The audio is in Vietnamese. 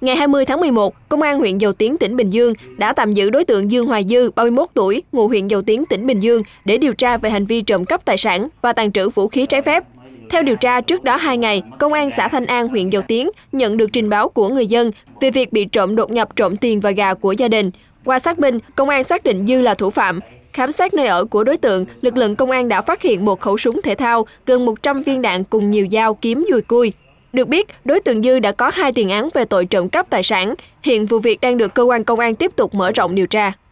Ngày 20 tháng 11, Công an huyện Dầu Tiến, tỉnh Bình Dương đã tạm giữ đối tượng Dương Hoài Dư, 31 tuổi, ngụ huyện Dầu Tiến, tỉnh Bình Dương để điều tra về hành vi trộm cắp tài sản và tàng trữ vũ khí trái phép. Theo điều tra, trước đó 2 ngày, Công an xã Thanh An, huyện Dầu Tiến nhận được trình báo của người dân về việc bị trộm đột nhập trộm tiền và gà của gia đình. Qua xác minh, Công an xác định Dư là thủ phạm. Khám xét nơi ở của đối tượng, lực lượng công an đã phát hiện một khẩu súng thể thao, gần 100 viên đạn cùng nhiều dao, kiếm, dùi cui. Được biết, đối tượng Dư đã có hai tiền án về tội trộm cắp tài sản. Hiện vụ việc đang được cơ quan công an tiếp tục mở rộng điều tra.